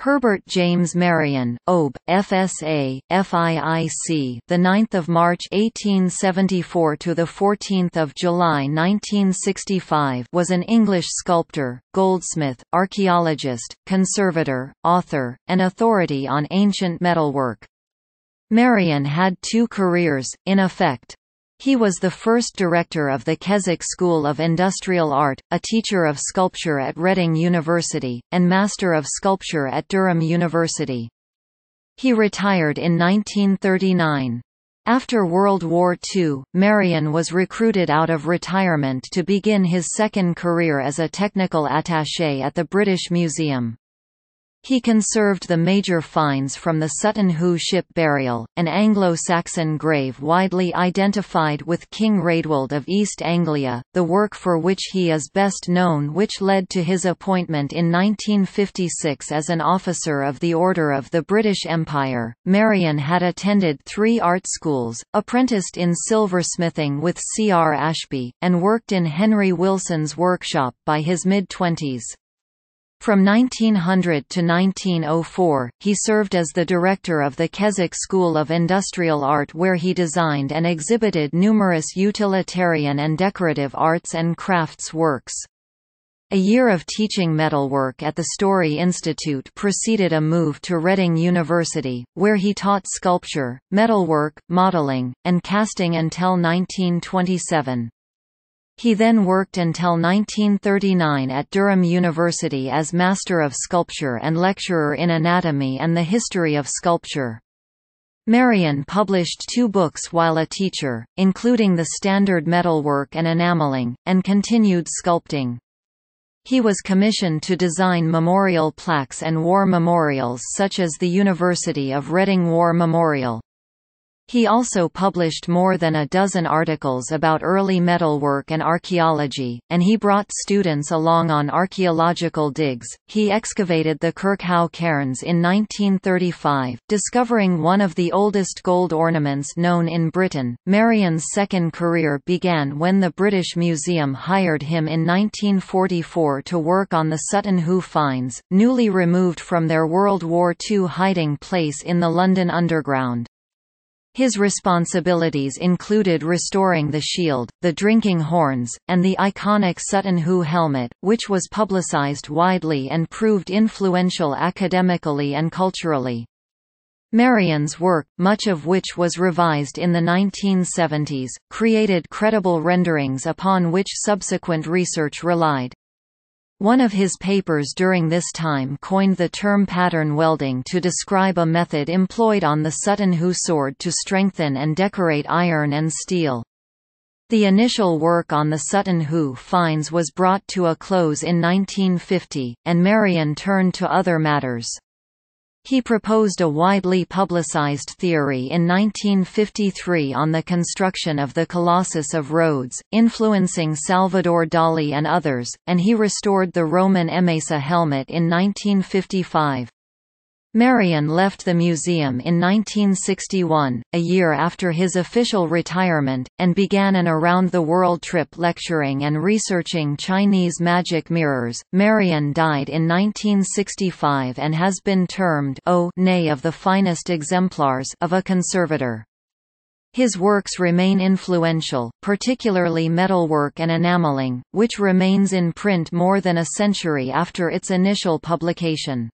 Herbert James Marion, OB, FSA, FIIC, the 9th of March 1874 to the 14th of July 1965, was an English sculptor, goldsmith, archaeologist, conservator, author, and authority on ancient metalwork. Marion had two careers, in effect. He was the first director of the Keswick School of Industrial Art, a teacher of sculpture at Reading University, and master of sculpture at Durham University. He retired in 1939. After World War II, Marion was recruited out of retirement to begin his second career as a technical attaché at the British Museum. He conserved the major finds from the Sutton Hoo ship burial, an Anglo-Saxon grave widely identified with King Raidwald of East Anglia, the work for which he is best known which led to his appointment in 1956 as an officer of the Order of the British Empire. Marion had attended three art schools, apprenticed in silversmithing with C. R. Ashby, and worked in Henry Wilson's workshop by his mid-twenties. From 1900 to 1904, he served as the director of the Keswick School of Industrial Art where he designed and exhibited numerous utilitarian and decorative arts and crafts works. A year of teaching metalwork at the Story Institute preceded a move to Reading University, where he taught sculpture, metalwork, modeling, and casting until 1927. He then worked until 1939 at Durham University as Master of Sculpture and lecturer in anatomy and the history of sculpture. Marion published two books while a teacher, including the standard metalwork and enameling, and continued sculpting. He was commissioned to design memorial plaques and war memorials such as the University of Reading War Memorial, he also published more than a dozen articles about early metalwork and archaeology, and he brought students along on archaeological digs. He excavated the Kirkhau Cairns in 1935, discovering one of the oldest gold ornaments known in Britain. Marion's second career began when the British Museum hired him in 1944 to work on the Sutton Hoo finds, newly removed from their World War II hiding place in the London Underground. His responsibilities included restoring the shield, the drinking horns, and the iconic Sutton Hoo helmet, which was publicized widely and proved influential academically and culturally. Marion's work, much of which was revised in the 1970s, created credible renderings upon which subsequent research relied. One of his papers during this time coined the term pattern welding to describe a method employed on the Sutton Hoo sword to strengthen and decorate iron and steel. The initial work on the Sutton Hoo finds was brought to a close in 1950, and Marion turned to other matters. He proposed a widely publicized theory in 1953 on the construction of the Colossus of Rhodes, influencing Salvador Dali and others, and he restored the Roman Emesa helmet in 1955. Marion left the museum in 1961, a year after his official retirement, and began an around-the-world trip lecturing and researching Chinese magic mirrors. Marion died in 1965 and has been termed O nay of the finest exemplars of a conservator. His works remain influential, particularly metalwork and enameling, which remains in print more than a century after its initial publication.